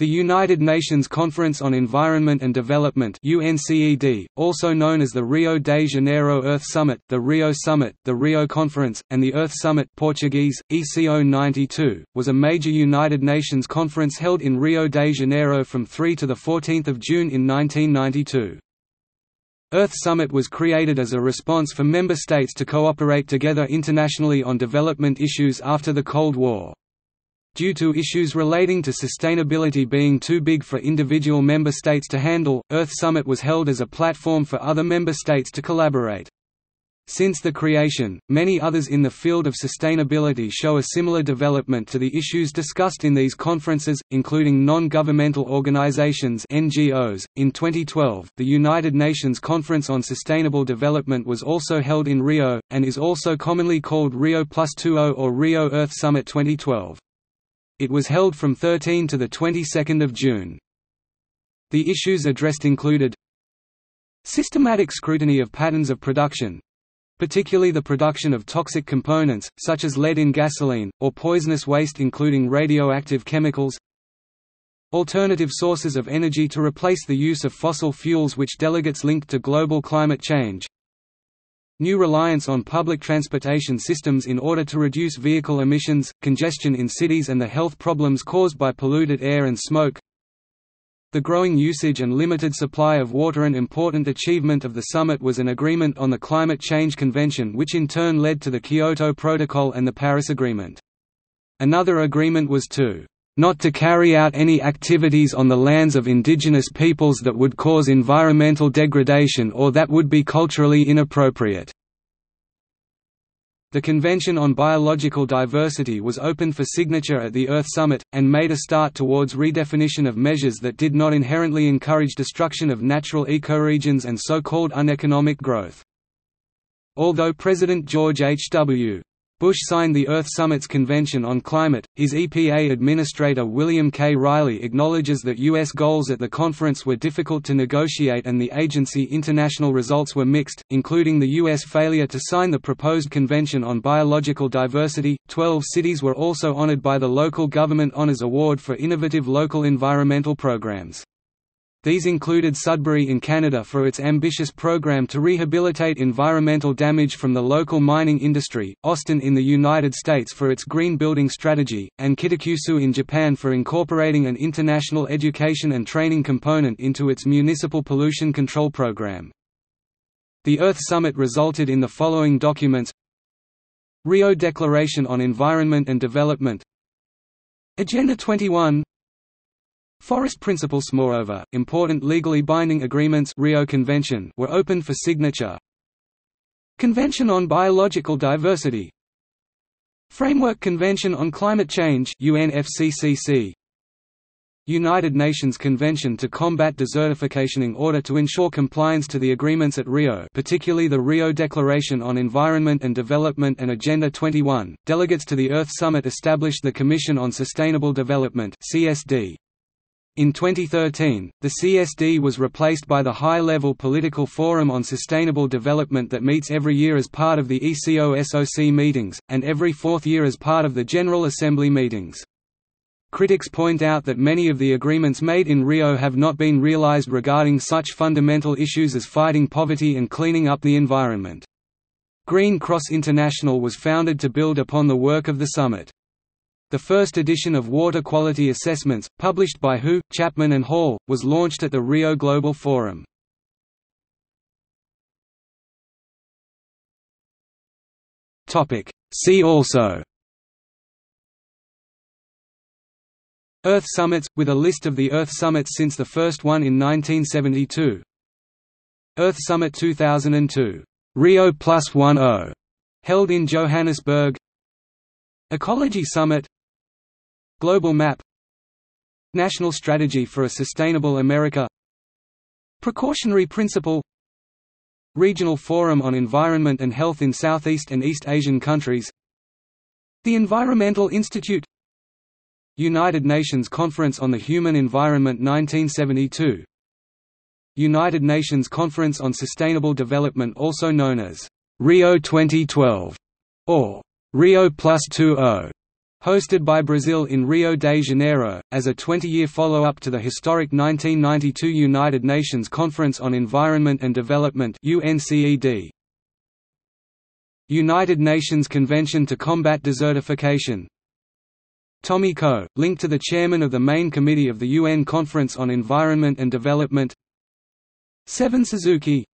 The United Nations Conference on Environment and Development UNCED, also known as the Rio de Janeiro Earth Summit, the Rio Summit, the Rio Conference, and the Earth Summit Portuguese, ECO 92, was a major United Nations conference held in Rio de Janeiro from 3 to 14 June in 1992. Earth Summit was created as a response for member states to cooperate together internationally on development issues after the Cold War. Due to issues relating to sustainability being too big for individual member states to handle, Earth Summit was held as a platform for other member states to collaborate. Since the creation, many others in the field of sustainability show a similar development to the issues discussed in these conferences, including non-governmental organizations (NGOs). In 2012, the United Nations Conference on Sustainable Development was also held in Rio and is also commonly called Rio+20 or Rio Earth Summit 2012 it was held from 13 to the 22nd of June. The issues addressed included Systematic scrutiny of patterns of production particularly the production of toxic components, such as lead in gasoline, or poisonous waste including radioactive chemicals Alternative sources of energy to replace the use of fossil fuels which delegates linked to global climate change new reliance on public transportation systems in order to reduce vehicle emissions, congestion in cities and the health problems caused by polluted air and smoke, the growing usage and limited supply of water an important achievement of the summit was an agreement on the Climate Change Convention which in turn led to the Kyoto Protocol and the Paris Agreement. Another agreement was to not to carry out any activities on the lands of indigenous peoples that would cause environmental degradation or that would be culturally inappropriate. The Convention on Biological Diversity was opened for signature at the Earth Summit, and made a start towards redefinition of measures that did not inherently encourage destruction of natural ecoregions and so-called uneconomic growth. Although President George H. W. Bush signed the Earth Summits Convention on Climate. His EPA administrator William K. Riley acknowledges that U.S. goals at the conference were difficult to negotiate and the agency international results were mixed, including the U.S. failure to sign the proposed Convention on Biological Diversity. Twelve cities were also honored by the Local Government Honors Award for innovative local environmental programs. These included Sudbury in Canada for its ambitious program to rehabilitate environmental damage from the local mining industry, Austin in the United States for its green building strategy, and Kitakyusu in Japan for incorporating an international education and training component into its municipal pollution control program. The Earth Summit resulted in the following documents Rio Declaration on Environment and Development Agenda 21 Forest principles moreover, important legally binding agreements Rio Convention were open for signature. Convention on Biological Diversity Framework Convention on Climate Change UNFCCC United Nations Convention to Combat Desertification in order to ensure compliance to the agreements at Rio particularly the Rio Declaration on Environment and Development and Agenda 21, delegates to the Earth Summit established the Commission on Sustainable Development CSD. In 2013, the CSD was replaced by the High-Level Political Forum on Sustainable Development that meets every year as part of the ECOSOC meetings, and every fourth year as part of the General Assembly meetings. Critics point out that many of the agreements made in Rio have not been realized regarding such fundamental issues as fighting poverty and cleaning up the environment. Green Cross International was founded to build upon the work of the summit. The first edition of Water Quality Assessments, published by WHO, Chapman and Hall, was launched at the Rio Global Forum. See also Earth Summits, with a list of the Earth Summits since the first one in 1972 Earth Summit 2002, Rio Plus 10, held in Johannesburg Ecology Summit Global Map National Strategy for a Sustainable America Precautionary Principle Regional Forum on Environment and Health in Southeast and East Asian Countries The Environmental Institute United Nations Conference on the Human Environment 1972 United Nations Conference on Sustainable Development also known as Rio 2012 or Rio Plus 20 hosted by Brazil in Rio de Janeiro, as a 20-year follow-up to the historic 1992 United Nations Conference on Environment and Development UNCED. United Nations Convention to Combat Desertification Tommy Koh, linked to the chairman of the main committee of the UN Conference on Environment and Development 7 Suzuki